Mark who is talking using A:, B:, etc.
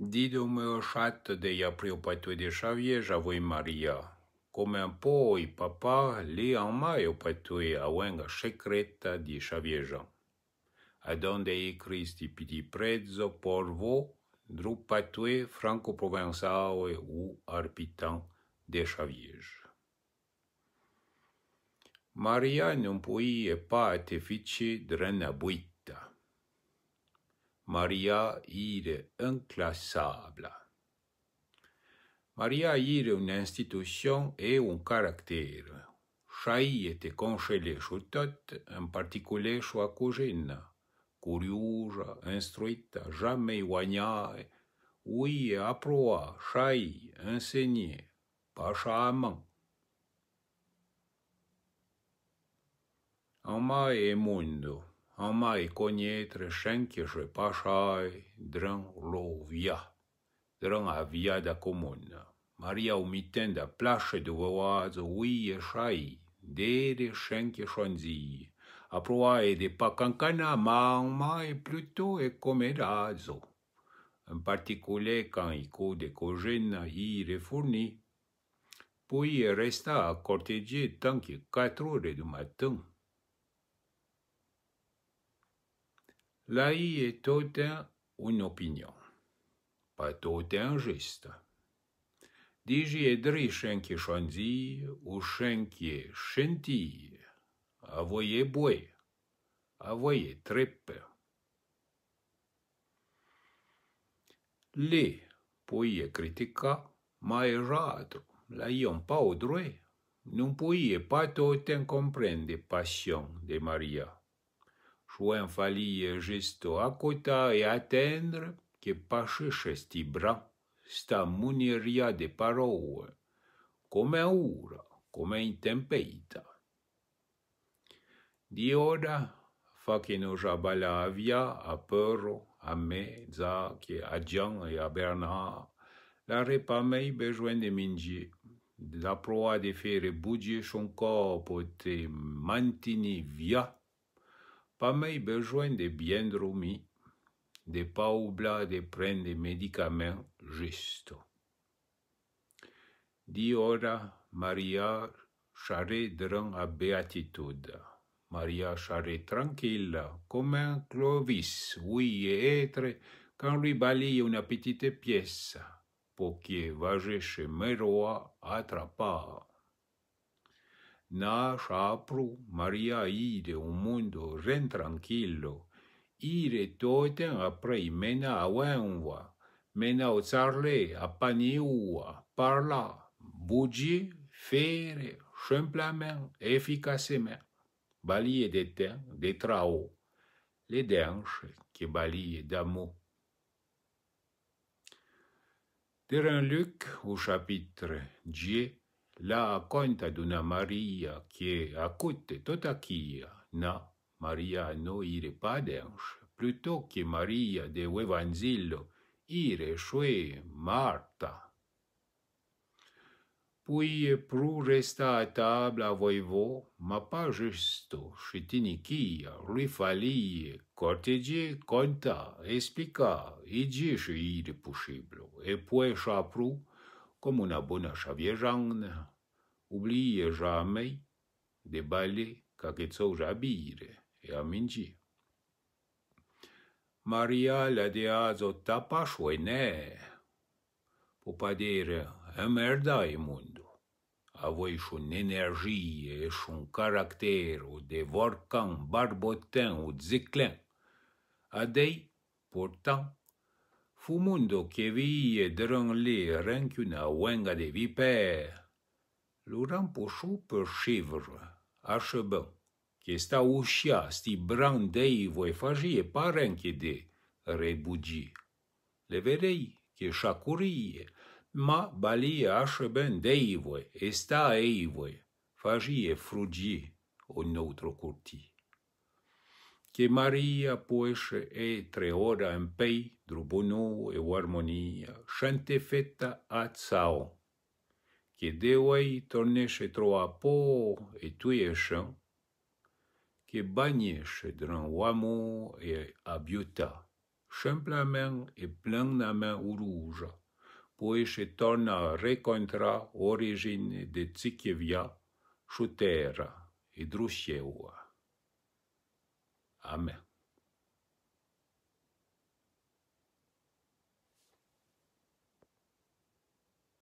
A: Didum mi au chat, de au patois de șavieja j'avoue, Maria. Come apoi papa li amai à de secrète de secreta di șavieja. Adonde de Cristi piti prezzo porvo dru franco provençal ou arpitan de Chaviers. Maria non être pas de rien à Maria un inclassable. Maria est une institution et un caractère. chahi était congelé sur tout, en particulier la cousine, curieuse, instruite, jamais éloignée, oui, approa, chai, enseigné, pas ma et monde amai connaître schenke je pachai drang, lovia, dran avia da commune. Maria umiten da place de voaz oui e chai, de schenke chanzi. aproa e de pacancana ma mai plutôt e comerazo. En particulier quand ico de cogena y refourni, puis resta à cortéger tant que quatre heures du matin. L'aïe est autant une opinion, pas autant juste. Digi est šenki šonzi, u šenki šenti, a a trepe. Li poie critica mai radu, pas ion droit, non poie pas autant comprendre passion de Maria choix en juste gesto à côté et attendre que pache chesti bras, sta muniria de parole comme un oura, comme une tempête. Dioda, fa que nous abala via à perro, à me, à à Jean et à Bernard, la repamei besoin de mingier. La proie de faire bouger son corps pour te maintenir via. Pas besoin de bien dormir, de pas oublier de prendre des médicaments justes. Diora Maria charré dans la béatitude. Maria charré tranquille, comme un Clovis, oui et être, quand lui balaye une petite pièce, pour qu'il va chez à attrapa. « Na Shapru Maria ide un mundo ren tranquillo, ire toten aprei mena awenwa, mena o a paniua, parla, Bougie fere, simplement, efficacement, balie de trao. les denches qui balie d'amour. un Luc au chapitre 10 la conta d'una Maria que acute totaquia na Maria no ire padens, plutôt que Maria de Evangelho ire chue Marta. Pui pru resta a a voivo, ma pa justo, citinichia, falie cortegie, conta, explica, e dice ire possibilo, e poi sciapru, comme bonne bona chavieżanna, oublie jamais de baler quelque chose à et à mentir. Maria la deazo tapașuene, popadere emerdai mundu, pas dire un énergie énergie, un caractère de volcan barbotin ou a adei, pourtant, mondo che vi o cheveie drânlée rancună wenga de vipère. Lui rempochou pe chèvre, che sta ușia, sti bran brandei voi e parenche de rebugi. Le verei, che șacurie, ma balie acheben deivoi, esta fagi e frugi o noutro curti. que Maria poesce etre ora en pei, Que e armonia, chante feta a Tsao, che et tornesce troapo e, e que che dans l'amour et et beauté, simplement et pleinement rouge, poesce torna à recontra origine de Tsichevia, Chutera et Drusieua. Amén.